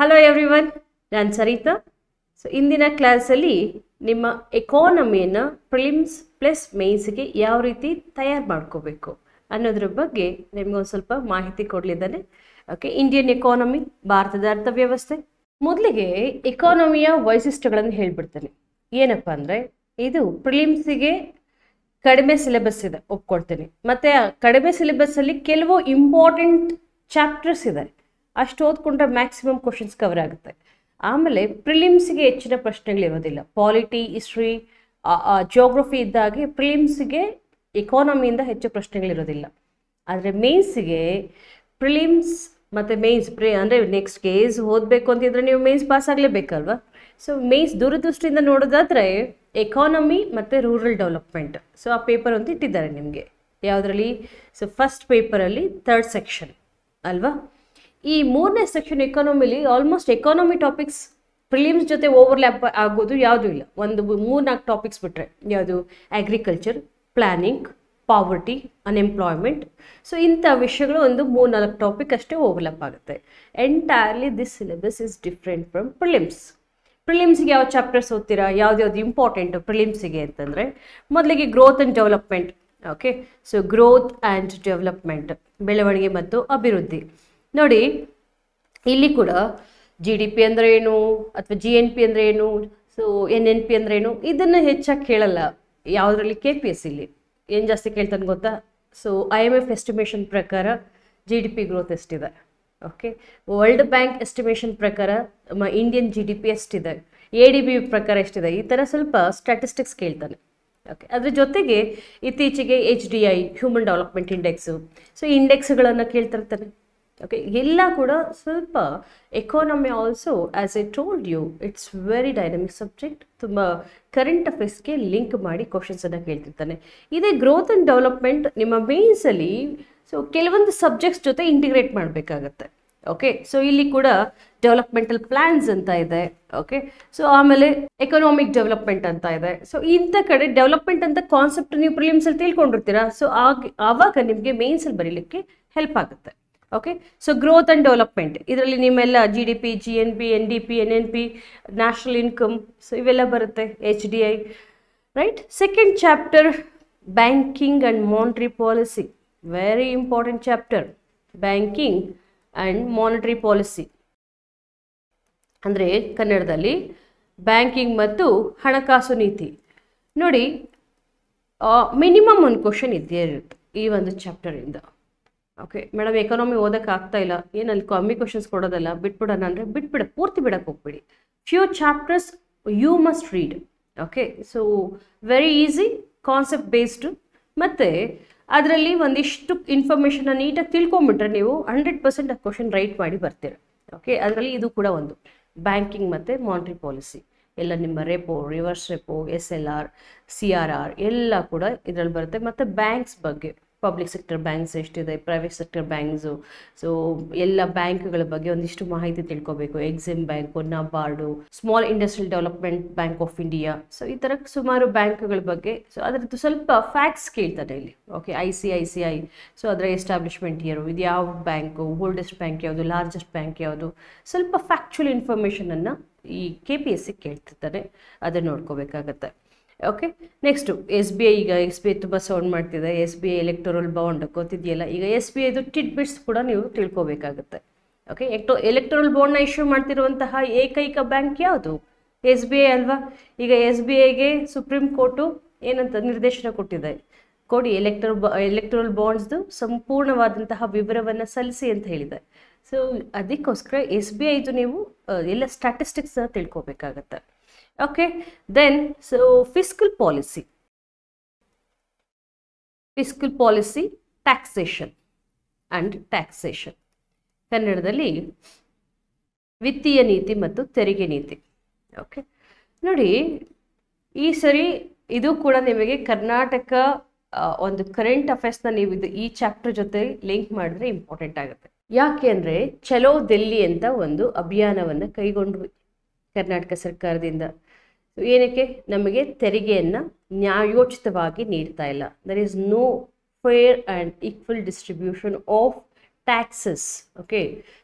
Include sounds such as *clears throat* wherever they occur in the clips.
hello every one ನಾನು Sarita so ಇಂದಿನ ಕ್ಲಾಸಲ್ಲಿ ನಿಮ್ಮ ಎಕಾನಮಿಯನ್ನು ಪ್ರಿಲಿಮ್ಸ್ ಪ್ಲಸ್ ಮೇಯ್ಸ್ಗೆ ಯಾವ ರೀತಿ ತಯಾರು ಮಾಡ್ಕೋಬೇಕು ಅನ್ನೋದ್ರ ಬಗ್ಗೆ ನಿಮಗೊಂದು ಸ್ವಲ್ಪ ಮಾಹಿತಿ ಕೊಡಲಿದ್ದಾನೆ ಓಕೆ ಇಂಡಿಯನ್ ಎಕಾನಮಿ ಭಾರತದ ಅರ್ಥವ್ಯವಸ್ಥೆ ಮೊದಲಿಗೆ ಎಕಾನಮಿಯ ವೈಶಿಷ್ಟ್ಯಗಳನ್ನು ಹೇಳ್ಬಿಡ್ತಾನೆ ಏನಪ್ಪ ಅಂದರೆ ಇದು ಪ್ರಿಲಿಮ್ಸಿಗೆ ಕಡಿಮೆ ಸಿಲೆಬಸ್ ಇದೆ ಒಪ್ಕೊಡ್ತೇನೆ ಮತ್ತು ಕಡಿಮೆ ಸಿಲೆಬಸ್ಸಲ್ಲಿ ಕೆಲವು ಇಂಪಾರ್ಟೆಂಟ್ ಚಾಪ್ಟರ್ಸ್ ಇದೆ ಅಷ್ಟು ಓದ್ಕೊಂಡ್ರೆ ಮ್ಯಾಕ್ಸಿಮಮ್ ಕ್ವಶನ್ಸ್ ಕವರ್ ಆಗುತ್ತೆ ಆಮೇಲೆ ಪ್ರಿಲಿಮ್ಸ್ಗೆ ಹೆಚ್ಚಿನ ಪ್ರಶ್ನೆಗಳಿರೋದಿಲ್ಲ ಪಾಲಿಟಿ ಹಿಸ್ಟ್ರಿ ಜಿಯೋಗ್ರಫಿ ಇದ್ದಾಗೆ ಪ್ರಿಲಿಮ್ಸ್ಗೆ ಇಕಾನಮಿಯಿಂದ ಹೆಚ್ಚು ಪ್ರಶ್ನೆಗಳಿರೋದಿಲ್ಲ ಆದರೆ ಮೇನ್ಸ್ಗೆ ಪ್ರಿಲಿಮ್ಸ್ ಮತ್ತು ಮೇನ್ಸ್ ಪ್ರಿ ಅಂದರೆ ನೆಕ್ಸ್ಟ್ ಕೇಸ್ ಓದಬೇಕು ಅಂತಿದ್ರೆ ನೀವು ಮೇನ್ಸ್ ಪಾಸ್ ಆಗಲೇಬೇಕಲ್ವ ಸೊ ಮೇನ್ಸ್ ದೂರದೃಷ್ಟಿಯಿಂದ ನೋಡೋದಾದರೆ ಎಕಾನಮಿ ಮತ್ತು ರೂರಲ್ ಡೆವಲಪ್ಮೆಂಟ್ ಸೊ ಆ ಪೇಪರ್ ಒಂದು ಇಟ್ಟಿದ್ದಾರೆ ನಿಮಗೆ ಯಾವುದರಲ್ಲಿ ಸೊ ಫಸ್ಟ್ ಪೇಪರಲ್ಲಿ ಥರ್ಡ್ ಸೆಕ್ಷನ್ ಅಲ್ವಾ ಈ ಮೂರನೇ ಸೆಕ್ಷನ್ ಎಕಾನಮಿಲಿ ಆಲ್ಮೋಸ್ಟ್ ಎಕಾನಮಿ ಟಾಪಿಕ್ಸ್ ಪ್ರಿಲಿಮ್ಸ್ ಜೊತೆ ಓವರ್ಲ್ಯಾಪ್ ಆಗೋದು ಯಾವುದೂ ಇಲ್ಲ ಒಂದು ಮೂರು ನಾಲ್ಕು ಟಾಪಿಕ್ಸ್ ಬಿಟ್ಟರೆ ಯಾವುದು agriculture planning poverty unemployment so ಇಂಥ ವಿಷಯಗಳು ಒಂದು ಮೂರ್ನಾಲ್ಕು ಟಾಪಿಕ್ ಅಷ್ಟೇ ಓವರ್ಲ್ಯಾಪ್ ಆಗುತ್ತೆ entirely this syllabus is different from prelims ಪ್ರಿಲಿಮ್ಸ್ಗೆ ಯಾವ ಚಾಪ್ಟರ್ಸ್ ಓದ್ತೀರಾ ಯಾವ್ದು ಇಂಪಾರ್ಟೆಂಟು ಪ್ರಿಲಿಮ್ಸಿಗೆ ಅಂತಂದರೆ ಮೊದಲಿಗೆ growth and development okay so growth and development ಬೆಳವಣಿಗೆ ಮತ್ತು ಅಭಿವೃದ್ಧಿ ನೋಡಿ ಇಲ್ಲಿ ಕೂಡ ಜಿ ಡಿ ಪಿ ಅಂದರೆ ಏನು ಅಥವಾ ಜಿ ಎನ್ ಪಿ ಅಂದರೆ ಏನು ಸೊ ಎನ್ ಎನ್ ಪಿ ಅಂದರೆ ಏನು ಇದನ್ನು ಹೆಚ್ಚಾಗಿ ಕೇಳಲ್ಲ ಯಾವುದರಲ್ಲಿ ಕೆ ಪಿ ಎಸ್ ಇಲ್ಲಿ ಏನು ಜಾಸ್ತಿ ಕೇಳ್ತಾನೆ ಗೊತ್ತಾ so I M F estimation ಪ್ರಕಾರ ಜಿ ಡಿ ಪಿ ಗ್ರೋತ್ ಎಷ್ಟಿದೆ ಓಕೆ ವರ್ಲ್ಡ್ ಬ್ಯಾಂಕ್ ಎಸ್ಟಿಮೇಷನ್ ಪ್ರಕಾರ ಇಂಡಿಯನ್ ಜಿ ಡಿ ಪಿ ಎಷ್ಟಿದೆ ಎ ಡಿ ಬಿ ಪ್ರಕಾರ ಎಷ್ಟಿದೆ ಈ ಥರ ಸ್ವಲ್ಪ ಸ್ಟ್ಯಾಟಿಸ್ಟಿಕ್ಸ್ ಕೇಳ್ತಾನೆ ಓಕೆ ಅದ್ರ ಜೊತೆಗೆ ಇತ್ತೀಚೆಗೆ H D I human development index so ಇಂಡೆಕ್ಸ್ಗಳನ್ನು ಕೇಳ್ತಿರ್ತಾನೆ ಓಕೆ ಎಲ್ಲ ಕೂಡ ಸ್ವಲ್ಪ economy also as a told you it's very dynamic subject ತುಂಬ ಕರೆಂಟ್ ಅಫೇರ್ಸ್ಗೆ ಲಿಂಕ್ ಮಾಡಿ ಕ್ವಶನ್ಸನ್ನು ಕೇಳ್ತಿರ್ತಾನೆ ಇದೇ ಗ್ರೋತ್ ಆ್ಯಂಡ್ ಡೆವಲಪ್ಮೆಂಟ್ ನಿಮ್ಮ ಮೇನ್ಸಲ್ಲಿ ಸೊ ಕೆಲವೊಂದು ಸಬ್ಜೆಕ್ಟ್ಸ್ ಜೊತೆ ಇಂಟಿಗ್ರೇಟ್ ಮಾಡಬೇಕಾಗತ್ತೆ ಓಕೆ ಸೊ ಇಲ್ಲಿ ಕೂಡ ಡೆವಲಪ್ಮೆಂಟಲ್ ಪ್ಲ್ಯಾನ್ಸ್ ಅಂತ ಇದೆ ಓಕೆ ಸೊ ಆಮೇಲೆ ಎಕನಾಮಿಕ್ ಡೆವಲಪ್ಮೆಂಟ್ ಅಂತ ಇದೆ ಸೊ ಇಂಥ ಕಡೆ ಡೆವಲಪ್ಮೆಂಟ್ ಅಂತ ಕಾನ್ಸೆಪ್ಟ್ ನೀವು ಪ್ರಿಲಿಮ್ಸಲ್ಲಿ ತಿಳ್ಕೊಂಡಿರ್ತೀರಾ ಸೊ ಆಗ ಆವಾಗ ನಿಮಗೆ ಮೇನ್ಸಲ್ಲಿ ಬರೀಲಿಕ್ಕೆ ಹೆಲ್ಪ್ ಆಗುತ್ತೆ okay so growth and development ಇದರಲ್ಲಿ ನಿಮ್ಮೆಲ್ಲ G D P G N P N D P N N P national income so ಇವೆಲ್ಲ ಬರುತ್ತೆ H D I right second chapter banking and monetary policy very important chapter banking and monetary policy ಅಂದರೆ ಕನ್ನಡದಲ್ಲಿ banking ಮತ್ತು ಹಣಕಾಸು ನೀತಿ ನೋಡಿ minimum ಒಂದು question ಇದ್ದೇ ಇರುತ್ತೆ ಈ ಒಂದು ಚಾಪ್ಟರಿಂದ ಓಕೆ ಮೇಡಮ್ ಎಕನಾಮಿ ಓದಕ್ಕೆ ಆಗ್ತಾ ಇಲ್ಲ ಏನಲ್ಲಿ ಕಮ್ಮಿ ಕ್ವಶನ್ಸ್ ಕೊಡೋದಲ್ಲ ಬಿಟ್ಬಿಡೋಣ ಅಂದರೆ ಬಿಟ್ಬಿಡ ಪೂರ್ತಿ ಬಿಡಕ್ಕೆ ಹೋಗ್ಬಿಡಿ few chapters you must read okay so very easy concept based ಮತ್ತು ಅದರಲ್ಲಿ ಒಂದಿಷ್ಟು ಇನ್ಫಾರ್ಮೇಷನ್ನ ನೀಟಾಗಿ ತಿಳ್ಕೊಂಬಿಟ್ರೆ ನೀವು ಹಂಡ್ರೆಡ್ ಪರ್ಸೆಂಟ್ ಆ ಕ್ವಶನ್ ರೈಟ್ ಮಾಡಿ ಬರ್ತೀರ ಓಕೆ ಅದರಲ್ಲಿ ಇದು ಕೂಡ ಒಂದು ಬ್ಯಾಂಕಿಂಗ್ ಮತ್ತು ಮಾನಿಟ್ರಿ ಪಾಲಿಸಿ ಎಲ್ಲ ನಿಮ್ಮ repo reverse repo S L R C R R ಎಲ್ಲ ಕೂಡ ಇದರಲ್ಲಿ ಬರುತ್ತೆ ಮತ್ತು ಬ್ಯಾಂಕ್ಸ್ ಬಗ್ಗೆ ಪಬ್ಲಿಕ್ ಸೆಕ್ಟರ್ ಬ್ಯಾಂಕ್ಸ್ ಎಷ್ಟಿದೆ ಪ್ರೈವೇಟ್ ಸೆಕ್ಟರ್ ಬ್ಯಾಂಕ್ಸು ಸೊ ಎಲ್ಲ ಬ್ಯಾಂಕ್ಗಳ ಬಗ್ಗೆ ಒಂದಿಷ್ಟು ಮಾಹಿತಿ ತಿಳ್ಕೊಬೇಕು ಎಕ್ಸಿಮ್ ಬ್ಯಾಂಕು ಬಾರ್ಡು small industrial development bank of India so ಈ ಥರ ಸುಮಾರು ಬ್ಯಾಂಕ್ಗಳ ಬಗ್ಗೆ ಸೊ ಅದರದ್ದು ಸ್ವಲ್ಪ ಫ್ಯಾಕ್ಟ್ಸ್ ಕೇಳ್ತಾರೆ ಇಲ್ಲಿ okay I C I C I so ಅದರ ಎಸ್ಟಾಬ್ಲಿಷ್ಮೆಂಟ್ ಇಯರು ಇದು ಯಾವ ಬ್ಯಾಂಕು ಓಲ್ಡೆಸ್ಟ್ ಬ್ಯಾಂಕ್ ಯಾವುದು ಲಾರ್ಜೆಸ್ಟ್ ಬ್ಯಾಂಕ್ ಯಾವುದು ಸ್ವಲ್ಪ ಫ್ಯಾಕ್ಚುಯಲ್ ಇನ್ಫಾರ್ಮೇಷನನ್ನು ಈ ಕೆ ಪಿ ಎಸ್ ಸಿ ಕೇಳ್ತಿರ್ತಾರೆ ಅದನ್ನು ನೋಡ್ಕೋಬೇಕಾಗತ್ತೆ okay next S B I ಈಗ ಎಸ್ ಬಿ ಐ ತುಂಬ ಸೌಂಡ್ ಮಾಡ್ತಿದೆ S B I electoral bond ಗೊತ್ತಿದೆಯಲ್ಲ ಈಗ ಎಸ್ ಬಿ ಐದು ಟಿಟ್ ಬಿಟ್ಸ್ ಕೂಡ ನೀವು ತಿಳ್ಕೊಬೇಕಾಗುತ್ತೆ ಓಕೆ ಎಕ್ಟೋ ಎಲೆಕ್ಟೋರಲ್ ಬಾಂಡ್ನ ಇಶ್ಯೂ ಮಾಡ್ತಿರುವಂತಹ ಏಕೈಕ ಬ್ಯಾಂಕ್ ಯಾವುದು ಎಸ್ ಬಿ ಐ ಅಲ್ವಾ ಈಗ ಎಸ್ ಬಿ ಐಗೆ ಸುಪ್ರೀಂ ಕೋರ್ಟು ಏನಂತ ನಿರ್ದೇಶನ ಕೊಟ್ಟಿದೆ ಕೊಡಿ ಎಲೆಕ್ಟ್ರೋ ಎಲೆಕ್ಟ್ರಲ್ ಬಾಂಡ್ಸ್ದು ಸಂಪೂರ್ಣವಾದಂತಹ ವಿವರವನ್ನು ಸಲ್ಲಿಸಿ ಅಂತ ಹೇಳಿದೆ ಸೊ ಅದಕ್ಕೋಸ್ಕರ ಎಸ್ ಬಿ ಐದು ನೀವು ಎಲ್ಲ ಸ್ಟ್ಯಾಟಿಸ್ಟಿಕ್ಸ್ ತಿಳ್ಕೋಬೇಕಾಗತ್ತೆ okay then so fiscal policy fiscal policy taxation and taxation ಕನ್ನಡದಲ್ಲಿ ವಿತ್ತೀಯ ನೀತಿ ಮತ್ತು ತೆರಿಗೆ ನೀತಿ ಓಕೆ ನೋಡಿ ಈ ಸರಿ ಇದು ಕೂಡ ನಿಮಗೆ ಕರ್ನಾಟಕ ಒಂದು ಕರೆಂಟ್ ಅಫೇರ್ಸ್ನ ನೀವು ಇದು ಈ ಚಾಪ್ಟರ್ ಜೊತೆ ಲಿಂಕ್ ಮಾಡಿದ್ರೆ ಇಂಪಾರ್ಟೆಂಟ್ ಆಗುತ್ತೆ ಯಾಕೆ ಅಂದರೆ ಚಲೋ ದೆಲ್ಲಿ ಅಂತ ಒಂದು ಅಭಿಯಾನವನ್ನು ಕೈಗೊಂಡ್ವಿ ಕರ್ನಾಟಕ ಸರ್ಕಾರದಿಂದ ಏನಕ್ಕೆ ನಮಗೆ ತೆರಿಗೆಯನ್ನು ನ್ಯಾಯೋಚಿತವಾಗಿ ನೀಡ್ತಾ ಇಲ್ಲ there is no fair and equal distribution of taxes okay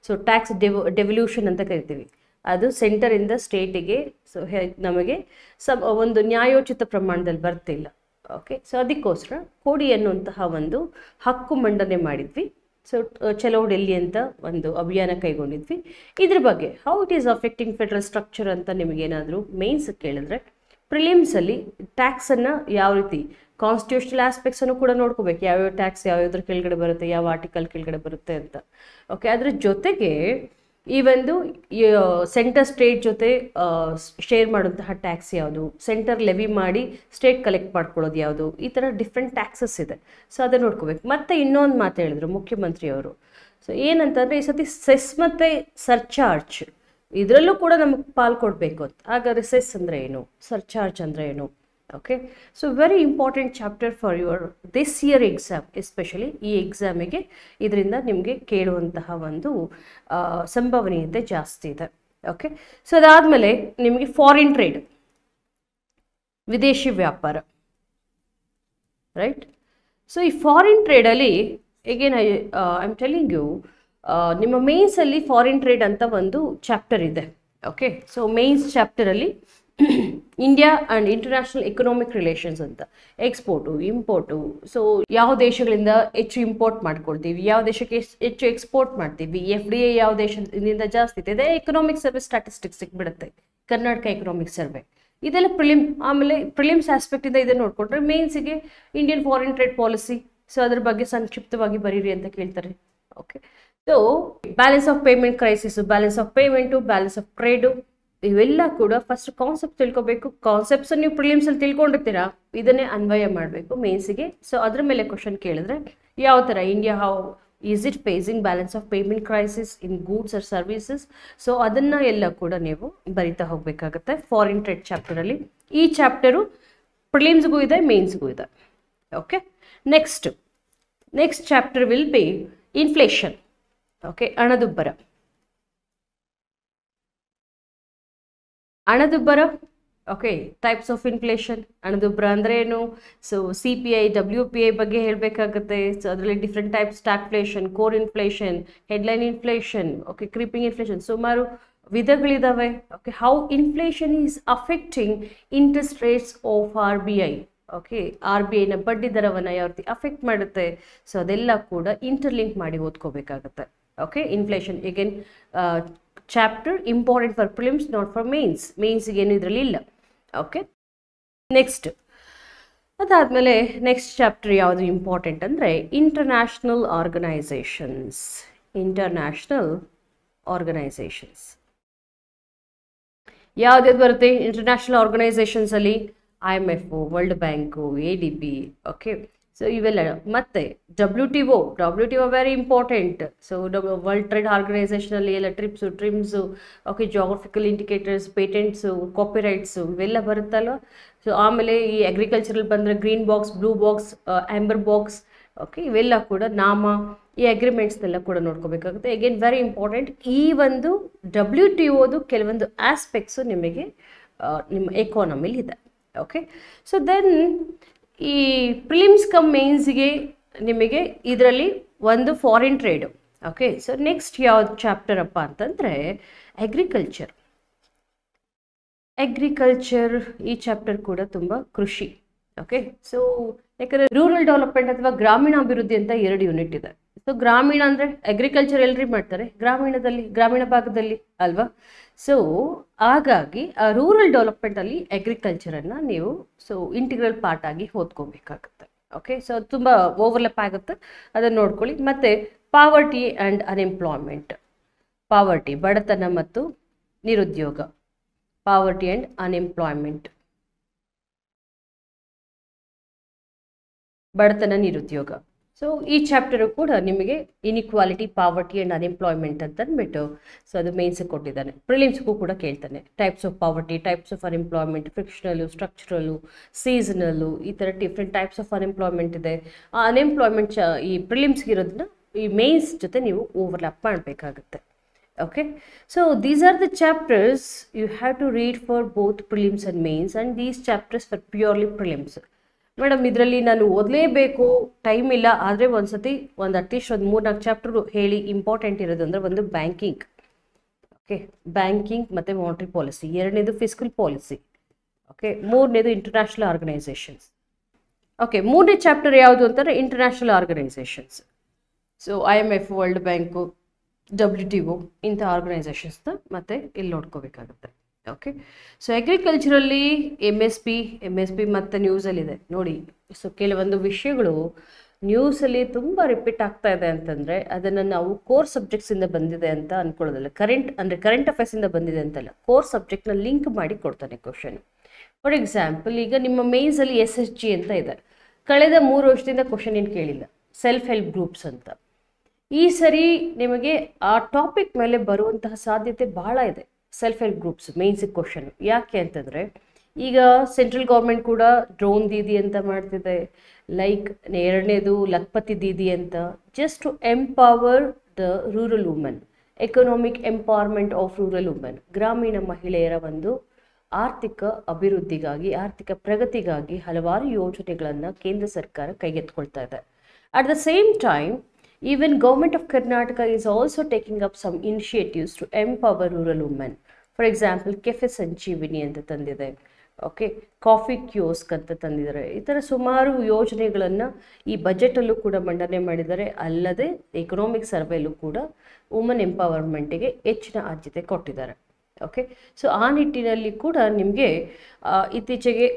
so tax ಡೆವ ಡೆವಲ್ಯೂಷನ್ ಅಂತ ಕರಿತೀವಿ ಅದು ಸೆಂಟರಿಂದ ಸ್ಟೇಟಿಗೆ ಸೊ ನಮಗೆ ಸಬ್ ಒಂದು ನ್ಯಾಯೋಚಿತ ಪ್ರಮಾಣದಲ್ಲಿ ಬರ್ತಿಲ್ಲ ಓಕೆ ಸೊ ಅದಕ್ಕೋಸ್ಕರ ಕೋಡಿ ಅನ್ನುವಂತಹ ಒಂದು ಹಕ್ಕು ಮಂಡನೆ ಮಾಡಿದ್ವಿ ಸೊ ಚಲೋ ಡೆಲ್ಲಿ ಅಂತ ಒಂದು ಅಭಿಯಾನ ಕೈಗೊಂಡಿದ್ವಿ ಇದ್ರ ಬಗ್ಗೆ how it is affecting federal structure ಅಂತ ನಿಮಗೇನಾದರೂ ಮೇನ್ಸ್ ಕೇಳಿದ್ರೆ ಪ್ರಿಲಿಮ್ಸಲ್ಲಿ ಟ್ಯಾಕ್ಸನ್ನು ಯಾವ ರೀತಿ ಕಾನ್ಸ್ಟಿಟ್ಯೂಷನಲ್ ಆಸ್ಪೆಕ್ಟ್ಸನ್ನು ಕೂಡ ನೋಡ್ಕೋಬೇಕು ಯಾವ್ಯಾವ ಟ್ಯಾಕ್ಸ್ ಯಾವ್ಯಾವ್ದ್ರ ಕೆಳಗಡೆ ಬರುತ್ತೆ ಯಾವ ಆರ್ಟಿಕಲ್ ಕೆಳಗಡೆ ಬರುತ್ತೆ ಅಂತ ಓಕೆ ಅದ್ರ ಜೊತೆಗೆ ಈ ಒಂದು ಸೆಂಟರ್ ಸ್ಟೇಟ್ ಜೊತೆ ಶೇರ್ ಮಾಡುವಂತಹ ಟ್ಯಾಕ್ಸ್ ಯಾವುದು ಸೆಂಟರ್ ಲೆವಿ ಮಾಡಿ ಸ್ಟೇಟ್ ಕಲೆಕ್ಟ್ ಮಾಡ್ಕೊಳ್ಳೋದು ಯಾವುದು ಈ ಥರ ಡಿಫ್ರೆಂಟ್ ಟ್ಯಾಕ್ಸಸ್ ಇದೆ ಸೊ ಅದನ್ನು ನೋಡ್ಕೋಬೇಕು ಮತ್ತೆ ಇನ್ನೊಂದು ಮಾತು ಹೇಳಿದರು ಮುಖ್ಯಮಂತ್ರಿಯವರು ಸೊ ಏನಂತಂದರೆ ಈ ಸತಿ ಸೆಸ್ ಮತ್ತು ಸರ್ಚಾರ್ಜ್ ಇದರಲ್ಲೂ ಕೂಡ ನಮಗೆ ಪಾಲ್ ಕೊಡಬೇಕು ಅಂತ ಹಾಗಾದರೆ ಸೆಸ್ ಅಂದರೆ ಏನು ಸರ್ಚಾರ್ಜ್ ಅಂದರೆ ಏನು okay so very important chapter for your this year exam especially ಈ ಎಕ್ಸಾಮಿಗೆ ಇದರಿಂದ ನಿಮಗೆ ಕೇಳುವಂತಹ ಒಂದು ಸಂಭವನೀಯತೆ ಜಾಸ್ತಿ ಇದೆ ಓಕೆ ಸೊ ಅದಾದಮೇಲೆ ನಿಮಗೆ ಫಾರಿನ್ ಟ್ರೇಡ್ ವಿದೇಶಿ ವ್ಯಾಪಾರ ರೈಟ್ ಸೊ ಈ ಫಾರಿನ್ ಟ್ರೇಡಲ್ಲಿ again I I telling you ನಿಮ್ಮ ಮೇನ್ಸಲ್ಲಿ ಫಾರಿನ್ ಟ್ರೇಡ್ ಅಂತ ಒಂದು ಚಾಪ್ಟರ್ ಇದೆ ಓಕೆ ಸೊ ಮೇನ್ಸ್ ಚಾಪ್ಟರಲ್ಲಿ India and international economic relations ಅಂತ ಎಕ್ಸ್ಪೋರ್ಟು ಇಂಪೋರ್ಟು ಸೊ ಯಾವ ದೇಶಗಳಿಂದ ಹೆಚ್ಚು ಇಂಪೋರ್ಟ್ ಮಾಡ್ಕೊಳ್ತೀವಿ ಯಾವ ದೇಶಕ್ಕೆ ಹೆಚ್ಚು ಎಕ್ಸ್ಪೋರ್ಟ್ ಮಾಡ್ತೀವಿ ಎಫ್ ಡಿ ಎ ಯಾವ ದೇಶದಿಂದ ಜಾಸ್ತಿ ಇದೆ ಎಕನಾಮಿಕ್ ಸರ್ವೆ ಸ್ಟಾಟಿಸ್ಟಿಕ್ಸ್ ಬಿಡುತ್ತೆ ಕರ್ನಾಟಕ ಎಕನಾಮಿಕ್ ಸರ್ವೆ ಇದೆಲ್ಲ ಪ್ರಿಲಿಮ್ ಆಮೇಲೆ ಪ್ರಿಲಿಮ್ಸ್ ಆಸ್ಪೆಕ್ಟಿಂದ ಇದನ್ನು ನೋಡಿಕೊಂಡ್ರೆ ಮೇನ್ಸಿಗೆ Indian foreign trade policy so ಅದ್ರ ಬಗ್ಗೆ ಸಂಕ್ಷಿಪ್ತವಾಗಿ ಬರೀರಿ ಅಂತ ಕೇಳ್ತಾರೆ okay so balance of payment crisis balance of payment balance of trade ಇವೆಲ್ಲ ಕೂಡ ಫಸ್ಟ್ ಕಾನ್ಸೆಪ್ಟ್ ತಿಳ್ಕೊಬೇಕು ಕಾನ್ಸೆಪ್ಟ್ಸ್ ನೀವು ಪ್ರಿಲಿಮ್ಸ್ ಅಲ್ಲಿ ತಿಳ್ಕೊಂಡಿರ್ತೀರಾ ಇದನ್ನೇ ಅನ್ವಯ ಮಾಡಬೇಕು ಮೇನ್ಸಿಗೆ ಸೊ ಅದ್ರ ಮೇಲೆ ಕ್ವಶನ್ ಕೇಳಿದ್ರೆ ಯಾವ ಥರ India how is it facing balance of payment crisis in goods or services so ಅದನ್ನ ಎಲ್ಲ ಕೂಡ ನೀವು ಬರಿತಾ ಹೋಗಬೇಕಾಗುತ್ತೆ ಫಾರಿನ್ ಟ್ರೇಡ್ ಚಾಪ್ಟರಲ್ಲಿ ಈ ಚಾಪ್ಟರು ಪ್ರಿಲಿಮ್ಸ್ಗೂ ಇದೆ ಮೇನ್ಸ್ಗೂ ಇದೆ okay next next chapter will be inflation okay ಹಣದುಬ್ಬರ ಹಣದುಬ್ಬರ ಓಕೆ ಟೈಪ್ಸ್ ಆಫ್ ಇನ್ಫ್ಲೇಷನ್ ಹಣದುಬ್ಬರ ಅಂದರೆ ಏನು so C P I W P I ಬಗ್ಗೆ ಹೇಳಬೇಕಾಗುತ್ತೆ ಸೊ ಅದರಲ್ಲಿ different types stagflation core inflation headline inflation okay creeping inflation ಸುಮಾರು ವಿಧಗಳಿದ್ದಾವೆ okay how inflation is affecting interest rates of R B I okay R B ಐನ ಬಡ್ಡಿ ದರವನ್ನು ಯಾವ ರೀತಿ ಅಫೆಕ್ಟ್ ಮಾಡುತ್ತೆ ಸೊ ಅದೆಲ್ಲ ಕೂಡ ಇಂಟರ್ಲಿಂಕ್ ಮಾಡಿ ಓದ್ಕೋಬೇಕಾಗತ್ತೆ okay inflation again chapter important for prelims not for mains ಮೇನ್ಸ್ಗೆ ಏನು ಇದರಲ್ಲಿ ಇಲ್ಲ ಓಕೆ ನೆಕ್ಸ್ಟ್ ಅದಾದಮೇಲೆ ನೆಕ್ಸ್ಟ್ ಚಾಪ್ಟರ್ ಯಾವುದು ಇಂಪಾರ್ಟೆಂಟ್ ಅಂದರೆ ಇಂಟರ್ನ್ಯಾಷನಲ್ ಆರ್ಗನೈಸೇಷನ್ಸ್ ಇಂಟರ್ನ್ಯಾಷನಲ್ ಆರ್ಗನೈಸೇಷನ್ಸ್ ಯಾವ್ದ್ಯಾವ್ದು ಬರುತ್ತೆ ಇಂಟರ್ನ್ಯಾಷನಲ್ ಅಲ್ಲಿ I M F world bank A D B okay so ಇವೆಲ್ಲ ಮತ್ತೆ W T O W T O very important so world trade ಆರ್ಗನೈಸೇಷನಲ್ಲಿ ಎಲ್ಲ TRIPS TRIMS okay geographical indicators patents copyrights ಇವೆಲ್ಲ ಬರುತ್ತಲ್ವ so ಆಮೇಲೆ ಈ ಅಗ್ರಿಕಲ್ಚರಲ್ಲಿ ಬಂದರೆ green box blue box amber box okay ಇವೆಲ್ಲ ಕೂಡ ನಾಮ ಈ ಅಗ್ರಿಮೆಂಟ್ಸ್ನೆಲ್ಲ ಕೂಡ ನೋಡ್ಕೋಬೇಕಾಗುತ್ತೆ ಅಗೇನ್ ವೆರಿ ಇಂಪಾರ್ಟೆಂಟ್ ಈ ಒಂದು ಡಬ್ಲ್ಯೂ ಟಿ ಒದು ಕೆಲವೊಂದು ಆಸ್ಪೆಕ್ಟ್ಸು ನಿಮಗೆ uh, ನಿಮ್ಮ ಎಕಾನಮಿಲಿ ಇದೆ ಓಕೆ ಸೊ ದೆನ್ ಈ ಪ್ರಿಲಿಮ್ಸ್ ಕಮ್ ಮೇನ್ಸ್ಗೆ ನಿಮಗೆ ಇದರಲ್ಲಿ ಒಂದು foreign trade okay so next ಯಾವ್ದು ಚಾಪ್ಟರ್ ಅಪ್ಪ ಅಂತಂದರೆ ಅಗ್ರಿಕಲ್ಚರ್ ಅಗ್ರಿಕಲ್ಚರ್ ಈ ಚಾಪ್ಟರ್ ಕೂಡ ತುಂಬ ಕೃಷಿ ಓಕೆ ಸೊ ಯಾಕಂದರೆ ರೂರಲ್ ಡೆವಲಪ್ಮೆಂಟ್ ಅಥವಾ ಗ್ರಾಮೀಣಾಭಿವೃದ್ಧಿ ಅಂತ ಎರಡು ಯೂನಿಟ್ ಇದೆ ಸೊ ಗ್ರಾಮೀಣ ಅಂದರೆ ಅಗ್ರಿಕಲ್ಚರ್ ಎಲ್ಲರಿ ಮಾಡ್ತಾರೆ ಗ್ರಾಮೀಣದಲ್ಲಿ ಗ್ರಾಮೀಣ ಭಾಗದಲ್ಲಿ ಅಲ್ವಾ ಸೊ ಹಾಗಾಗಿ ಆ ರೂರಲ್ ಡೆವಲಪ್ಮೆಂಟಲ್ಲಿ ಅಗ್ರಿಕಲ್ಚರನ್ನು ನೀವು ಸೊ ಇಂಟಿಗ್ರಲ್ ಪಾರ್ಟ್ ಆಗಿ ಓದ್ಕೋಬೇಕಾಗುತ್ತೆ ಓಕೆ ಸೊ ತುಂಬ ಓವರ್ಲಪ್ ಆಗುತ್ತೆ ಅದನ್ನು ನೋಡ್ಕೊಳ್ಳಿ ಮತ್ತು ಪಾವರ್ಟಿ ಆ್ಯಂಡ್ ಅನ್ಎಂಪ್ಲಾಯ್ಮೆಂಟ್ ಪಾವರ್ಟಿ ಬಡತನ ಮತ್ತು ನಿರುದ್ಯೋಗ ಪಾವರ್ಟಿ ಆ್ಯಂಡ್ ಅನ್ಎಂಪ್ಲಾಯ್ಮೆಂಟ್ ಬಡತನ ನಿರುದ್ಯೋಗ ಸೊ ಈ ಚಾಪ್ಟರ್ ಕೂಡ ನಿಮಗೆ ಇನ್ಇಕ್ವಾಲಿಟಿ ಪಾವರ್ಟಿ ಆ್ಯಂಡ್ ಅನ್ಎಂಪ್ಲಾಯ್ಮೆಂಟ್ ಅಂತ ಅಂದ್ಬಿಟ್ಟು ಸೊ ಅದು ಮೇನ್ಸಿಗೆ ಕೊಟ್ಟಿದ್ದಾನೆ ಪ್ರಿಲಿಮ್ಸ್ಗೂ ಕೂಡ ಕೇಳ್ತಾನೆ types of poverty types of unemployment frictional structural seasonal ಈ ಥರ ಡಿಫ್ರೆಂಟ್ ಟೈಪ್ಸ್ ಆಫ್ ಅನ್ಎಂಪ್ಲಾಯ್ಮೆಂಟ್ ಇದೆ ಆ ಅನ್ಎಂಪ್ಲಾಯ್ಮೆಂಟ್ ಚ ಈ ಪ್ರಿಲಿಮ್ಸ್ಗೆ ಇರೋದನ್ನ ಈ ಮೇನ್ಸ್ ಜೊತೆ ನೀವು ಓವರ್ಲ್ಯಾಪ್ ಮಾಡಬೇಕಾಗುತ್ತೆ okay so these are the chapters you have to read for both prelims and mains and these chapters for purely prelims madam ಇದರಲ್ಲಿ ನಾನು ಓದಲೇಬೇಕು ಟೈಮ್ ಇಲ್ಲ ಆದರೆ ಒಂದು ಸತಿ ಒಂದು ಅಟ್ಲೀಸ್ಟ್ ಒಂದು ಮೂರ್ನಾಲ್ಕು ಚಾಪ್ಟರ್ ಹೇಳಿ ಇಂಪಾರ್ಟೆಂಟ್ ಇರೋದು ಇರೋದಂದ್ರೆ ಒಂದು ಬ್ಯಾಂಕಿಂಗ್ ಓಕೆ ಬ್ಯಾಂಕಿಂಗ್ ಮತ್ತು ಮಾನಿಟ್ರಿ ಪಾಲಿಸಿ ಎರಡನೇದು ಫಿಸ್ಕಲ್ ಪಾಲಿಸಿ ಓಕೆ ಮೂರನೇದು ಇಂಟರ್ನ್ಯಾಷನಲ್ ಆರ್ಗನೈಸೇಷನ್ಸ್ ಓಕೆ ಮೂರನೇ ಚಾಪ್ಟರ್ ಯಾವುದು ಅಂತಂದರೆ international organisations so I M F world bank W T O ಇಂಥ ಆರ್ಗನೈಸೇಷನ್ಸ್ನ ಮತ್ತೆ ಇಲ್ಲಿ ನೋಡ್ಕೋಬೇಕಾಗುತ್ತೆ ಓಕೆ ಸೊ ಅಗ್ರಿಕಲ್ಚರಲ್ಲಿ M S P M S P ಮತ್ತು ನ್ಯೂಸಲ್ಲಿದೆ ನೋಡಿ ಸೊ ಕೆಲವೊಂದು ವಿಷಯಗಳು ನ್ಯೂಸಲ್ಲಿ ತುಂಬ ರಿಪೀಟ್ ಆಗ್ತಾ ಇದೆ ಅಂತಂದರೆ ಅದನ್ನು ನಾವು ಕೋರ್ ಸಬ್ಜೆಕ್ಟ್ಸಿಂದ ಬಂದಿದೆ ಅಂತ ಅಂದ್ಕೊಳ್ಳೋದಿಲ್ಲ ಕರೆಂಟ್ ಅಂದರೆ ಕರೆಂಟ್ ಅಫೇರ್ಸಿಂದ ಬಂದಿದೆ ಅಂತಲ್ಲ ಕೋರ್ ಸಬ್ಜೆಕ್ಟ್ನ ಲಿಂಕ್ ಮಾಡಿ ಕೊಡ್ತಾನೆ ಕ್ವಶನ್ ಫಾರ್ ಎಕ್ಸಾಂಪಲ್ ಈಗ ನಿಮ್ಮ ಮೇನ್ಸಲ್ಲಿ ಎಸ್ ಎಸ್ ಜಿ ಅಂತ ಇದೆ ಕಳೆದ ಮೂರು ವರ್ಷದಿಂದ ಕ್ವಶನ್ ಏನು ಕೇಳಿಲ್ಲ ಸೆಲ್ಫ್ ಹೆಲ್ಪ್ ಗ್ರೂಪ್ಸ್ ಅಂತ ಈ ಸರಿ ನಿಮಗೆ ಆ ಟಾಪಿಕ್ ಮೇಲೆ ಬರುವಂತಹ ಸಾಧ್ಯತೆ ಬಹಳ ಇದೆ ಸೆಲ್ಫ್ ಹೆಲ್ಪ್ ಗ್ರೂಪ್ಸ್ ಮೇನ್ಸಿಗೆ ಕ್ವಶನ್ ಯಾಕೆ ಅಂತಂದರೆ ಈಗ ಸೆಂಟ್ರಲ್ ಗೌರ್ಮೆಂಟ್ ಕೂಡ ಡ್ರೋನ್ ದೀದಿ ಅಂತ ಮಾಡ್ತಿದೆ ಲೈಕ್ ಎರಡನೇದು ಲಖಪತಿ ದೀದಿ ಅಂತ just to empower the rural women economic empowerment of rural women ಗ್ರಾಮೀಣ ಮಹಿಳೆಯರ ಒಂದು ಆರ್ಥಿಕ ಅಭಿವೃದ್ಧಿಗಾಗಿ ಆರ್ಥಿಕ ಪ್ರಗತಿಗಾಗಿ ಹಲವಾರು ಯೋಜನೆಗಳನ್ನು ಕೇಂದ್ರ ಸರ್ಕಾರ ಕೈಗೆತ್ಕೊಳ್ತಾ ಇದೆ at the same time even government of Karnataka is also taking up some initiatives to empower rural women for example cafe Sanjeevini ಅಂತ ತಂದಿದೆ ಓಕೆ ಕಾಫಿ ಕ್ಯೂಸ್ಕ್ ಅಂತ ತಂದಿದ್ದಾರೆ ಈ ಥರ ಸುಮಾರು ಯೋಜನೆಗಳನ್ನು ಈ ಬಜೆಟಲ್ಲೂ ಕೂಡ ಮಂಡನೆ ಮಾಡಿದ್ದಾರೆ ಅಲ್ಲದೆ ಎಕನಾಮಿಕ್ ಸರ್ವೆಲ್ಲೂ ಕೂಡ ವುಮೆನ್ ಎಂಪವರ್ಮೆಂಟಿಗೆ ಹೆಚ್ಚಿನ ಆದ್ಯತೆ ಕೊಟ್ಟಿದ್ದಾರೆ ಓಕೆ ಸೊ ಆ ನಿಟ್ಟಿನಲ್ಲಿ ಕೂಡ ನಿಮಗೆ ಇತ್ತೀಚೆಗೆ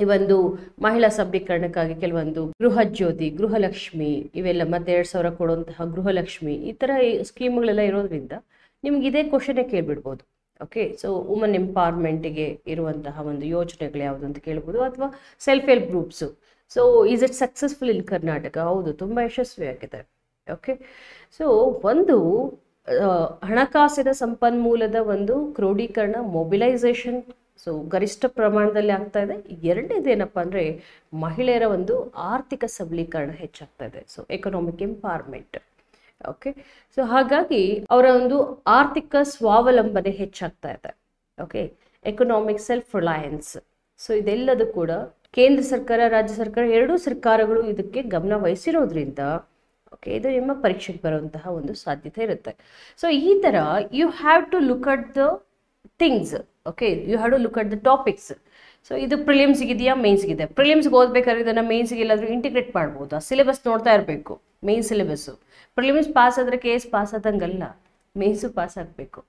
ಈ ಒಂದು ಮಹಿಳಾ ಸಬಲೀಕರಣಕ್ಕಾಗಿ ಕೆಲವೊಂದು ಗೃಹ ಜ್ಯೋತಿ ಗೃಹಲಕ್ಷ್ಮಿ ಇವೆಲ್ಲ ಮತ್ತೆ ಎರಡು ಸಾವಿರ ಕೊಡುವಂತಹ ಗೃಹಲಕ್ಷ್ಮಿ ಈ ಥರ ಸ್ಕೀಮ್ಗಳೆಲ್ಲ ಇರೋದ್ರಿಂದ ನಿಮ್ಗೆ ಇದೇ ಕ್ವಶನೇ ಕೇಳ್ಬಿಡ್ಬೋದು ಓಕೆ ಸೊ ವುಮನ್ ಗೆ ಇರುವಂತಹ ಒಂದು ಯೋಜನೆಗಳು ಯಾವುದು ಅಂತ ಕೇಳ್ಬೋದು ಅಥವಾ self help groups so is it successful in Karnataka ಹೌದು ತುಂಬ ಯಶಸ್ವಿ ಆಗಿದೆ ಓಕೆ ಸೊ ಒಂದು ಹಣಕಾಸಿನ ಸಂಪನ್ಮೂಲದ ಒಂದು ಕ್ರೋಢೀಕರಣ ಮೊಬಿಲೈಸೇಷನ್ ಸೊ ಗರಿಷ್ಠ ಪ್ರಮಾಣದಲ್ಲಿ ಆಗ್ತಾ ಇದೆ ಎರಡನೇದು ಏನಪ್ಪ ಅಂದರೆ ಮಹಿಳೆಯರ ಒಂದು ಆರ್ಥಿಕ ಸಬಲೀಕರಣ ಹೆಚ್ಚಾಗ್ತಾ ಇದೆ so economic empowerment okay so ಹಾಗಾಗಿ ಅವರ ಒಂದು ಆರ್ಥಿಕ ಸ್ವಾವಲಂಬನೆ ಹೆಚ್ಚಾಗ್ತಾ ಇದೆ okay economic self reliance so ಇದೆಲ್ಲದೂ ಕೂಡ ಕೇಂದ್ರ ಸರ್ಕಾರ ರಾಜ್ಯ ಸರ್ಕಾರ ಎರಡೂ ಸರ್ಕಾರಗಳು ಇದಕ್ಕೆ ಗಮನ ವಹಿಸಿರೋದ್ರಿಂದ ಓಕೆ ಇದು ನಿಮ್ಮ ಪರೀಕ್ಷೆಗೆ ಬರುವಂತಹ ಒಂದು ಸಾಧ್ಯತೆ ಇರುತ್ತೆ ಸೊ ಈ ಥರ you have to look at the things okay you have to look at the topics so ಇದು ಪ್ರಿಲಿಮ್ಸ್ಗೆ ಇದೆಯಾ ಮೇನ್ಸ್ಗಿದೆ ಪ್ರಿಲಿಮ್ಸ್ಗೆ ಓದ್ಬೇಕಾದ್ರೆ ಇದನ್ನು ಮೇನ್ಸ್ಗೆ ಎಲ್ಲಾದರೂ ಇಂಟಿಗ್ರೇಟ್ ಮಾಡ್ಬೋದು ಆ ಸಿಲೆಬಸ್ ನೋಡ್ತಾ ಇರಬೇಕು ಮೇನ್ ಸಿಲೆಬಸ್ಸು ಪ್ರಿಲಿಮ್ಸ್ ಪಾಸ್ ಆದರೆ ಕೆ ಎಸ್ ಪಾಸ್ ಆದಂಗಲ್ಲ ಮೇನ್ಸು ಪಾಸ್ ಆಗಬೇಕು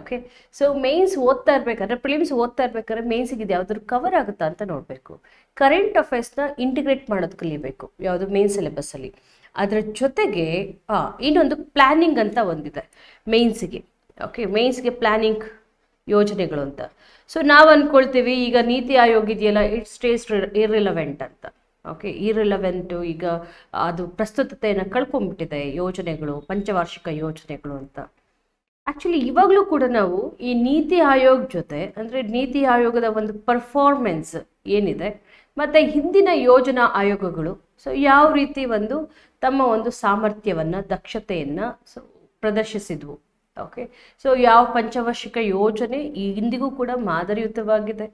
ಓಕೆ ಸೊ ಮೇನ್ಸ್ ಓದ್ತಾ ಇರ್ಬೇಕಾದ್ರೆ ಪ್ರಿಲಿಮ್ಸ್ ಓದ್ತಾ ಇರ್ಬೇಕಾದ್ರೆ ಮೇನ್ಸಿಗೆ ಇದು ಯಾವ್ದಾದ್ರು ಕವರ್ ಆಗುತ್ತಾ ಅಂತ ನೋಡಬೇಕು ಕರೆಂಟ್ ಅಫೇರ್ಸ್ನ ಇಂಟಿಗ್ರೇಟ್ ಮಾಡೋದು ಕಲಿಬೇಕು ಯಾವುದು ಮೇನ್ ಸಿಲೆಬಸ್ಸಲ್ಲಿ ಅದರ ಜೊತೆಗೆ ಇನ್ನೊಂದು ಪ್ಲ್ಯಾನಿಂಗ್ ಅಂತ ಒಂದಿದೆ ಮೇನ್ಸ್ಗೆ ಓಕೆ ಮೇನ್ಸ್ಗೆ ಪ್ಲ್ಯಾನಿಂಗ್ ಯೋಜನೆಗಳು ಅಂತ ಸೊ ನಾವು ಅಂದ್ಕೊಳ್ತೀವಿ ಈಗ ನೀತಿ ಆಯೋಗ ಇದೆಯಲ್ಲ ಇಟ್ ಸ್ಟೇಸ್ ಇರ್ರಿಲವೆಂಟ್ ಅಂತ ಓಕೆ ಇರ್ರಿಲವೆಂಟು ಈಗ ಅದು ಪ್ರಸ್ತುತತೆಯನ್ನು ಕಳ್ಕೊಂಡ್ಬಿಟ್ಟಿದೆ ಯೋಜನೆಗಳು ಪಂಚವಾರ್ಷಿಕ ಯೋಜನೆಗಳು ಅಂತ ಆ್ಯಕ್ಚುಲಿ ಇವಾಗಲೂ ಕೂಡ ನಾವು ಈ ನೀತಿ ಆಯೋಗ ಜೊತೆ ಅಂದರೆ ನೀತಿ ಆಯೋಗದ ಒಂದು ಪರ್ಫಾರ್ಮೆನ್ಸ್ ಏನಿದೆ ಮತ್ತು ಹಿಂದಿನ ಯೋಜನಾ ಆಯೋಗಗಳು ಸೊ ಯಾವ ರೀತಿ ಒಂದು ತಮ್ಮ ಒಂದು ಸಾಮರ್ಥ್ಯವನ್ನು ದಕ್ಷತೆಯನ್ನು ಸೊ ಪ್ರದರ್ಶಿಸಿದ್ವು ಓಕೆ ಸೊ ಯಾವ ಪಂಚವಾರ್ಷಿಕ ಯೋಜನೆ ಇಂದಿಗೂ ಕೂಡ ಮಾದರಿಯುತವಾಗಿದೆ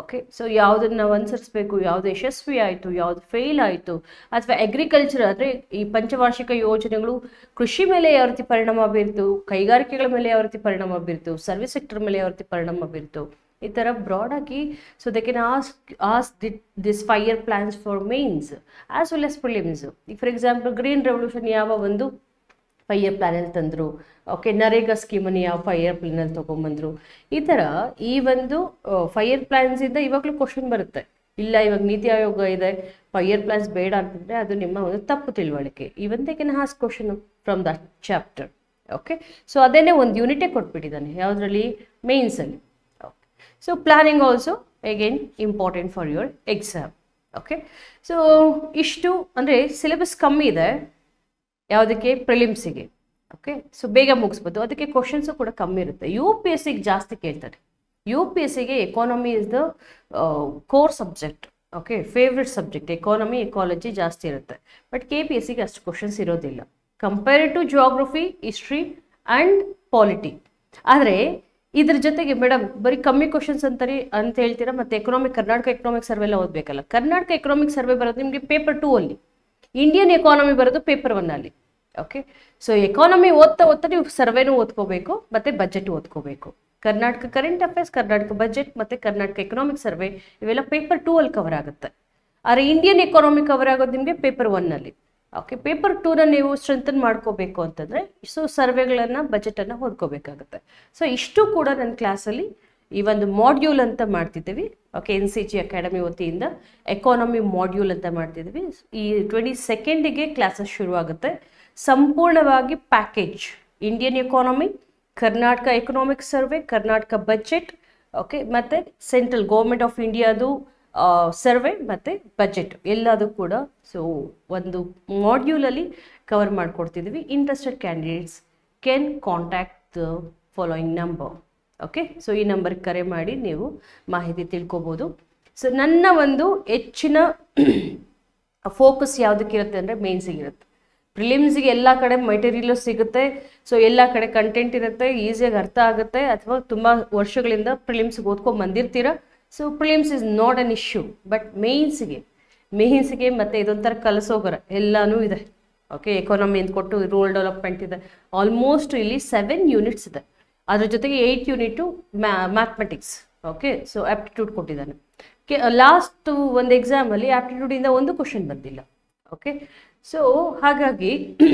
ಓಕೆ ಸೊ ಯಾವುದನ್ನು ನಾವು ಅನುಸರಿಸಬೇಕು ಯಾವುದು ಯಶಸ್ವಿ ಆಯಿತು ಯಾವುದು ಫೇಲ್ ಆಯಿತು ಅಥವಾ ಅಗ್ರಿಕಲ್ಚರ್ ಅಂದರೆ ಈ ಪಂಚವಾರ್ಷಿಕ ಯೋಜನೆಗಳು ಕೃಷಿ ಮೇಲೆ ಯಾವ ರೀತಿ ಪರಿಣಾಮ ಬೀರ್ತು ಕೈಗಾರಿಕೆಗಳ ಮೇಲೆ ಯಾವ ರೀತಿ ಪರಿಣಾಮ ಬೀರ್ತು ಸರ್ವಿಸ್ ಸೆಕ್ಟರ್ ಮೇಲೆ ಯಾವ ರೀತಿ ಪರಿಣಾಮ ಬೀರ್ತು ಈ ಥರ ಬ್ರಾಡಾಗಿ so they can ask as the this five year plans for mains as well as prelims ಈಗ ಫಾರ್ ಎಕ್ಸಾಂಪಲ್ ಗ್ರೀನ್ ರೆವಲ್ಯೂಷನ್ ಯಾವ ಒಂದು ಫೈಯರ್ ಇಯರ್ ತಂದರು ಓಕೆ ನರೇಗಾ ಸ್ಕೀಮನ್ನು ಯಾವ ಫೈಯರ್ ಇಯರ್ ಪ್ಲ್ಯಾನಲ್ಲಿ ತೊಗೊಂಬಂದರು ಈ ಥರ ಈ ಒಂದು ಫೈಯರ್ ಇಯರ್ ಪ್ಲ್ಯಾನ್ಸಿಂದ ಇವಾಗಲೂ ಕ್ವಶನ್ ಬರುತ್ತೆ ಇಲ್ಲ ಇವಾಗ ನೀತಿ ಆಯೋಗ ಇದೆ ಫೈಯರ್ ಇಯರ್ ಪ್ಲ್ಯಾನ್ಸ್ ಬೇಡ ಅಂತಂದರೆ ಅದು ನಿಮ್ಮ ಒಂದು ತಪ್ಪು ತಿಳುವಳಿಕೆ even they can ask question from that chapter okay so ಅದೇನೇ ಒಂದು ಯೂನಿಟೇ ಕೊಟ್ಬಿಟ್ಟಿದ್ದಾನೆ ಯಾವುದರಲ್ಲಿ ಮೇನ್ಸಲ್ಲಿ okay so planning also again important for your exam okay so ಇಷ್ಟು ಅಂದರೆ ಸಿಲೆಬಸ್ ಕಮ್ಮಿ ಇದೆ ಯಾವುದಕ್ಕೆ ಪ್ರಿಲಿಮ್ಸಿಗೆ ಓಕೆ ಸೊ ಬೇಗ ಮುಗಿಸ್ಬೋದು ಅದಕ್ಕೆ ಕ್ವಶನ್ಸು ಕೂಡ ಕಮ್ಮಿ ಇರುತ್ತೆ ಯು ಪಿ ಎಸ್ ಸಿಗೆ ಜಾಸ್ತಿ ಕೇಳ್ತಾರೆ ಯು ಪಿ ಎಸ್ ಸಿಗೆ economy is the core subject okay favourite subject economy ecology ಜಾಸ್ತಿ ಇರುತ್ತೆ ಬಟ್ ಕೆ ಪಿ ಎಸ್ ಸಿಗೆ ಅಷ್ಟು ಕ್ವಶನ್ಸ್ ಇರೋದಿಲ್ಲ compare to geography history and polity ಆದರೆ ಇದ್ರ ಜೊತೆಗೆ ಮೇಡಮ್ ಬರೀ ಕಮ್ಮಿ ಕ್ವಶನ್ಸ್ ಅಂತಾರೆ ಅಂತ ಹೇಳ್ತೀರಾ ಮತ್ತೆ ಎಕನಾಮಿಕ್ ಕರ್ನಾಟಕ ಎಕನಾಮಿಕ್ ಸರ್ವೆ ಎಲ್ಲ ಓದಬೇಕಲ್ಲ ಕರ್ನಾಟಕ ಎಕನಾಮಿಕ್ ಸರ್ವೆ ಬರೋದು ನಿಮಗೆ ಪೇಪರ್ ಟೂ ಅಲ್ಲಿ ಇಂಡಿಯನ್ ಎಕಾನಮಿ ಬರೋದು ಪೇಪರ್ ಒನ್ನಲ್ಲಿ ಅಲ್ಲಿ ಓಕೆ ಸೊ ಎಕಾನಮಿ ಓದ್ತಾ ಓದ್ತಾ ನೀವು ಸರ್ವೆನೂ ಓದ್ಕೋಬೇಕು ಮತ್ತೆ ಬಜೆಟ್ ಓದ್ಕೋಬೇಕು Karnataka current affairs Karnataka budget ಮತ್ತೆ ಕರ್ನಾಟಕ ಎಕನಾಮಿಕ್ ಸರ್ವೆ ಇವೆಲ್ಲ ಪೇಪರ್ ಟೂ ಅಲ್ಲಿ ಕವರ್ ಆಗುತ್ತೆ ಆದರೆ ಇಂಡಿಯನ್ ಎಕಾನಮಿ ಕವರ್ ಆಗೋದು ನಿಮಗೆ ಪೇಪರ್ ಒನ್ನಲ್ಲಿ ಅಲ್ಲಿ ಓಕೆ ಪೇಪರ್ ಟೂನ ನೀವು ಸ್ಟ್ರೆಂಥನ್ ಮಾಡ್ಕೋಬೇಕು ಅಂತಂದ್ರೆ ಸೊ ಸರ್ವೆಗಳನ್ನು ಬಜೆಟನ್ನು ಓದ್ಕೋಬೇಕಾಗುತ್ತೆ ಸೊ ಇಷ್ಟು ಕೂಡ ನನ್ನ ಕ್ಲಾಸಲ್ಲಿ ಈ ಒಂದು ಮಾಡ್ಯೂಲ್ ಅಂತ ಮಾಡ್ತಿದ್ದೀವಿ okay N C G academy ವತಿಯಿಂದ ಎಕಾನಮಿ ಮಾಡ್ಯೂಲ್ ಅಂತ ಮಾಡ್ತಿದ್ದೀವಿ ಈ ಟ್ವೆಂಟಿ ಸೆಕೆಂಡಿಗೆ ಕ್ಲಾಸಸ್ ಶುರುವಾಗುತ್ತೆ ಸಂಪೂರ್ಣವಾಗಿ package Indian economy Karnataka economic survey Karnataka budget okay ಮತ್ತು ಸೆಂಟ್ರಲ್ ಗೌರ್ಮೆಂಟ್ ಆಫ್ ಇಂಡಿಯಾದು ಸರ್ವೆ ಮತ್ತು ಬಜೆಟ್ ಎಲ್ಲದೂ ಕೂಡ ಸೊ ಒಂದು ಮಾಡ್ಯೂಲಲ್ಲಿ ಕವರ್ ಮಾಡಿಕೊಡ್ತಿದ್ವಿ interested candidates can contact the following number okay so ಈ ನಂಬರ್ಗೆ ಕರೆ ಮಾಡಿ ನೀವು ಮಾಹಿತಿ ತಿಳ್ಕೊಬೋದು ಸೊ ನನ್ನ ಒಂದು ಹೆಚ್ಚಿನ ಫೋಕಸ್ ಯಾವುದಕ್ಕಿರುತ್ತೆ ಅಂದರೆ ಇರುತ್ತೆ ಪ್ರಿಲಿಮ್ಸ್ಗೆ ಎಲ್ಲ ಕಡೆ ಮೆಟೀರಿಯಲ್ ಸಿಗುತ್ತೆ ಸೊ ಎಲ್ಲ ಕಡೆ ಕಂಟೆಂಟ್ ಇರುತ್ತೆ ಈಸಿಯಾಗಿ ಅರ್ಥ ಆಗುತ್ತೆ ಅಥವಾ ತುಂಬ ವರ್ಷಗಳಿಂದ ಪ್ರಿಲಿಮ್ಸ್ಗೆ ಓದ್ಕೊಂಡು ಬಂದಿರ್ತೀರ so prelims is not an issue but ಮೇನ್ಸ್ಗೆ ಮೇನ್ಸ್ಗೆ ಮತ್ತು ಇದೊಂಥರ ಕಲಸೋಗರ ಎಲ್ಲನೂ ಇದೆ ಓಕೆ ಎಕಾನಮಿ ಅಂತ ಕೊಟ್ಟು ರೂರಲ್ ಡೆವಲಪ್ಮೆಂಟ್ ಇದೆ ಆಲ್ಮೋಸ್ಟ್ ಇಲ್ಲಿ ಸೆವೆನ್ ಯೂನಿಟ್ಸ್ ಇದೆ ಅದ್ರ ಜೊತೆಗೆ ಏಯ್ಟ್ ಯೂನಿಟು ಮ್ಯಾ ಮ್ಯಾಥಮೆಟಿಕ್ಸ್ ಓಕೆ ಸೊ ಆ್ಯಪ್ಟಿಟ್ಯೂಡ್ ಕೊಟ್ಟಿದ್ದಾನೆ ಕೆ ಲಾಸ್ಟು uh, ಒಂದು ಎಕ್ಸಾಮಲ್ಲಿ ಆ್ಯಪ್ಟಿಟ್ಯೂಡಿಂದ ಒಂದು ಕ್ವಶನ್ ಬಂದಿಲ್ಲ ಓಕೆ ಸೊ ಹಾಗಾಗಿ *clears throat*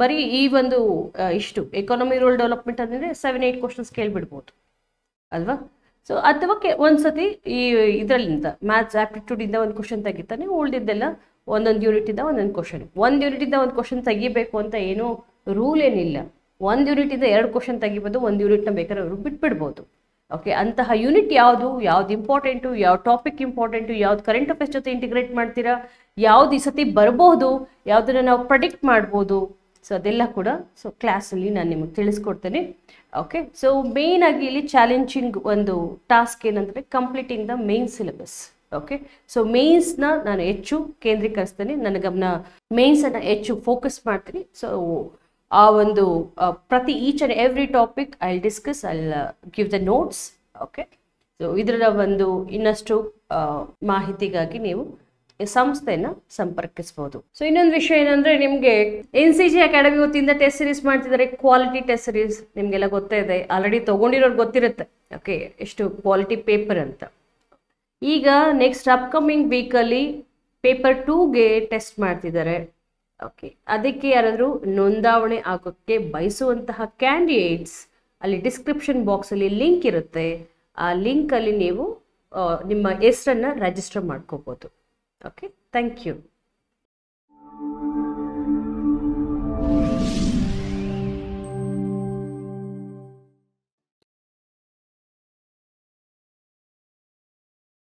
ಬರೀ ಈ ಒಂದು uh, ಇಷ್ಟು ಎಕಾನಮಿ ರೂಲ್ ಡೆವಲಪ್ಮೆಂಟ್ ಅಂದರೆ ಸೆವೆನ್ ಏಯ್ಟ್ ಕ್ವಶನ್ಸ್ ಕೇಳಿಬಿಡ್ಬೋದು ಅಲ್ವಾ ಸೊ ಅಥವಾ ಕೆ ಒಂದ್ಸತಿ ಈ ಇದರಲ್ಲಿಂದ ಮ್ಯಾಥ್ಸ್ ಆ್ಯಪ್ಟಿಟ್ಯೂಡಿಂದ ಒಂದು ಕ್ವಶನ್ ತೆಗಿತಾನೆ ಉಳಿದಿದ್ದೆಲ್ಲ ಒಂದೊಂದು ಯೂನಿಟಿಂದ ಒಂದೊಂದು ಕ್ವಶನ್ ಒಂದು ಯೂನಿಟಿಂದ ಒಂದು ಕ್ವಶನ್ ತೆಗಿಬೇಕು ಅಂತ ಏನೂ ರೂಲ್ ಏನಿಲ್ಲ ಒಂದು ಯೂನಿಟಿಂದ ಎರಡು ಕ್ವಶನ್ ತೆಗಿಬೋದು ಒಂದು ಯೂನಿಟ್ನ ಬೇಕಾದ್ರೆ ಅವರು ಬಿಟ್ಬಿಡ್ಬೋದು ಓಕೆ ಅಂತಹ ಯೂನಿಟ್ ಯಾವುದು ಯಾವ್ದು ಇಂಪಾರ್ಟೆಂಟು ಯಾವ ಟಾಪಿಕ್ ಇಂಪಾರ್ಟೆಂಟು ಯಾವ್ದು ಕರೆಂಟ್ ಅಫೇರ್ಸ್ ಜೊತೆ ಇಂಟಿಗ್ರೇಟ್ ಮಾಡ್ತೀರಾ ಯಾವ್ದು ಈ ಸತಿ ಬರ್ಬೋದು ಯಾವುದನ್ನು ನಾವು ಪ್ರಡಿಕ್ಟ್ ಮಾಡ್ಬೋದು ಸೊ ಅದೆಲ್ಲ ಕೂಡ ಸೊ ಕ್ಲಾಸಲ್ಲಿ ನಾನು ನಿಮಗೆ ತಿಳಿಸ್ಕೊಡ್ತೇನೆ ಓಕೆ ಸೊ ಮೇನ್ ಆಗಿ ಇಲ್ಲಿ ಚಾಲೆಂಜಿಂಗ್ ಒಂದು ಟಾಸ್ಕ್ ಏನಂದರೆ completing the main syllabus okay so ಮೇನ್ಸ್ನ ನಾನು ಹೆಚ್ಚು ಕೇಂದ್ರೀಕರಿಸ್ತೇನೆ ನನ್ನ ಗಮನ ಮೇನ್ಸನ್ನು ಹೆಚ್ಚು ಫೋಕಸ್ ಮಾಡ್ತೀನಿ ಸೊ ಆ ಒಂದು ಪ್ರತಿ each and every topic I discuss I give the notes okay so ಇದರ ಒಂದು ಇನ್ನಷ್ಟು ಮಾಹಿತಿಗಾಗಿ ನೀವು ಸಂಸ್ಥೆಯನ್ನು ಸಂಪರ್ಕಿಸಬಹುದು ಸೊ ಇನ್ನೊಂದು ವಿಷಯ ಏನಂದ್ರೆ ನಿಮಗೆ ಎನ್ ಸಿ ಜಿ ಅಕಾಡೆಮಿ ವತಿಯಿಂದ ಟೆಸ್ಟ್ ಸೀರೀಸ್ ಮಾಡ್ತಿದ್ದಾರೆ ಕ್ವಾಲಿಟಿ ಟೆಸ್ಟ್ ಸೀರೀಸ್ ನಿಮಗೆಲ್ಲ ಗೊತ್ತೇ ಇದೆ ಆಲ್ರೆಡಿ ತಗೊಂಡಿರೋರು ಗೊತ್ತಿರುತ್ತೆ ಓಕೆ ಎಷ್ಟು ಕ್ವಾಲಿಟಿ ಪೇಪರ್ ಅಂತ ಈಗ ನೆಕ್ಸ್ಟ್ ಅಪ್ಕಮಿಂಗ್ ವೀಕಲ್ಲಿ ಪೇಪರ್ ಟೂಗೆ ಟೆಸ್ಟ್ ಮಾಡ್ತಿದ್ದಾರೆ ಓಕೆ ಅದಕ್ಕೆ ಯಾರಾದರೂ ನೋಂದಾವಣೆ ಆಗೋಕ್ಕೆ ಬಯಸುವಂತಹ ಕ್ಯಾಂಡಿಡೇಟ್ಸ್ ಅಲ್ಲಿ ಡಿಸ್ಕ್ರಿಪ್ಷನ್ ಬಾಕ್ಸಲ್ಲಿ ಲಿಂಕ್ ಇರುತ್ತೆ ಆ ಲಿಂಕಲ್ಲಿ ನೀವು ನಿಮ್ಮ ಹೆಸರನ್ನು ರಿಜಿಸ್ಟರ್ ಮಾಡ್ಕೋಬೋದು ಓಕೆ ಥ್ಯಾಂಕ್ ಯು